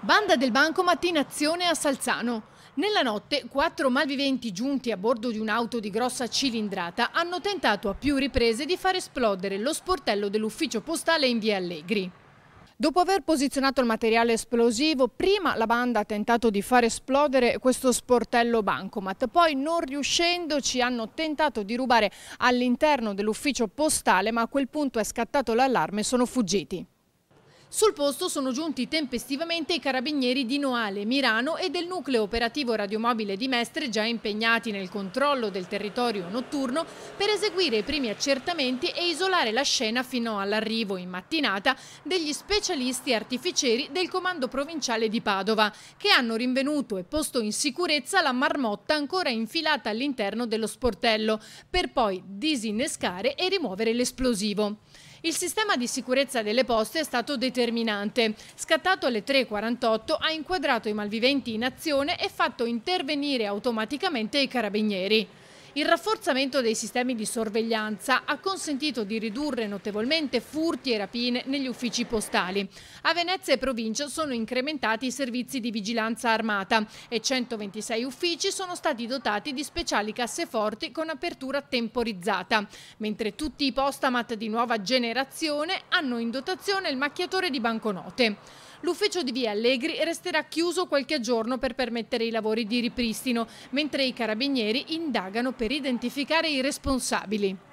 Banda del Bancomat in azione a Salzano. Nella notte, quattro malviventi giunti a bordo di un'auto di grossa cilindrata hanno tentato a più riprese di far esplodere lo sportello dell'ufficio postale in via Allegri. Dopo aver posizionato il materiale esplosivo, prima la banda ha tentato di far esplodere questo sportello bancomat, poi non riuscendoci hanno tentato di rubare all'interno dell'ufficio postale, ma a quel punto è scattato l'allarme e sono fuggiti. Sul posto sono giunti tempestivamente i carabinieri di Noale, Mirano e del nucleo operativo radiomobile di Mestre già impegnati nel controllo del territorio notturno per eseguire i primi accertamenti e isolare la scena fino all'arrivo in mattinata degli specialisti artificieri del comando provinciale di Padova che hanno rinvenuto e posto in sicurezza la marmotta ancora infilata all'interno dello sportello per poi disinnescare e rimuovere l'esplosivo. Il sistema di sicurezza delle poste è stato determinante. Scattato alle 3.48 ha inquadrato i malviventi in azione e fatto intervenire automaticamente i carabinieri. Il rafforzamento dei sistemi di sorveglianza ha consentito di ridurre notevolmente furti e rapine negli uffici postali. A Venezia e provincia sono incrementati i servizi di vigilanza armata e 126 uffici sono stati dotati di speciali casseforti con apertura temporizzata, mentre tutti i postamat di nuova generazione hanno in dotazione il macchiatore di banconote. L'ufficio di Via Allegri resterà chiuso qualche giorno per permettere i lavori di ripristino, mentre i carabinieri indagano per identificare i responsabili.